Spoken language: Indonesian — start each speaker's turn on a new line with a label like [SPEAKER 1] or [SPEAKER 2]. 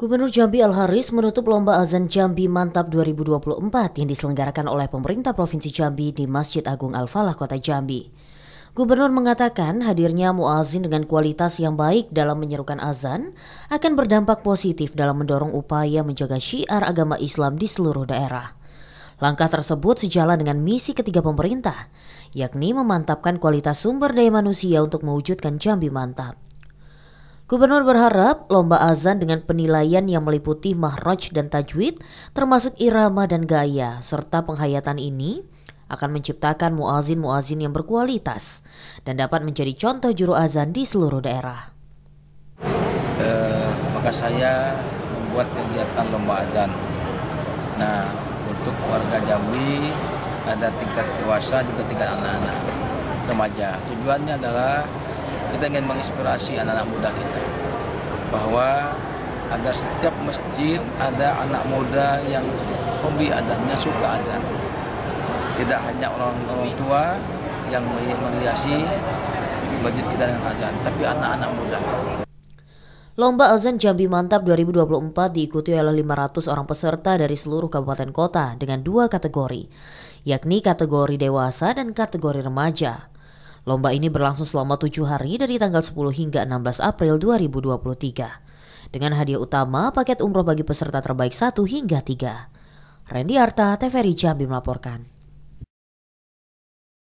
[SPEAKER 1] Gubernur Jambi Al Haris menutup lomba azan Jambi Mantap 2024 yang diselenggarakan oleh pemerintah Provinsi Jambi di Masjid Agung Al Falah Kota Jambi. Gubernur mengatakan hadirnya muazin dengan kualitas yang baik dalam menyerukan azan akan berdampak positif dalam mendorong upaya menjaga syiar agama Islam di seluruh daerah. Langkah tersebut sejalan dengan misi ketiga pemerintah, yakni memantapkan kualitas sumber daya manusia untuk mewujudkan Jambi Mantap. Gubernur berharap lomba azan dengan penilaian yang meliputi mahraj dan tajwid, termasuk irama dan gaya, serta penghayatan ini akan menciptakan muazin-muazin yang berkualitas dan dapat menjadi contoh juru azan di seluruh daerah.
[SPEAKER 2] Eh, maka saya membuat kegiatan lomba azan. Nah, untuk warga Jambi ada tingkat dewasa juga tingkat anak-anak remaja. Tujuannya adalah kita ingin menginspirasi anak-anak muda kita bahwa agar setiap masjid ada anak muda yang hobi azan, yang suka azan. Tidak hanya orang-orang tua yang menghiasi masjid kita dengan azan, tapi anak-anak muda.
[SPEAKER 1] Lomba Azan Jambi Mantap 2024 diikuti oleh 500 orang peserta dari seluruh kabupaten kota dengan dua kategori, yakni kategori dewasa dan kategori remaja. Lomba ini berlangsung selama tujuh hari dari tanggal 10 hingga 16 April 2023. Dengan hadiah utama paket umroh bagi peserta terbaik satu hingga tiga. Randy Arta, TVRI Jambi melaporkan.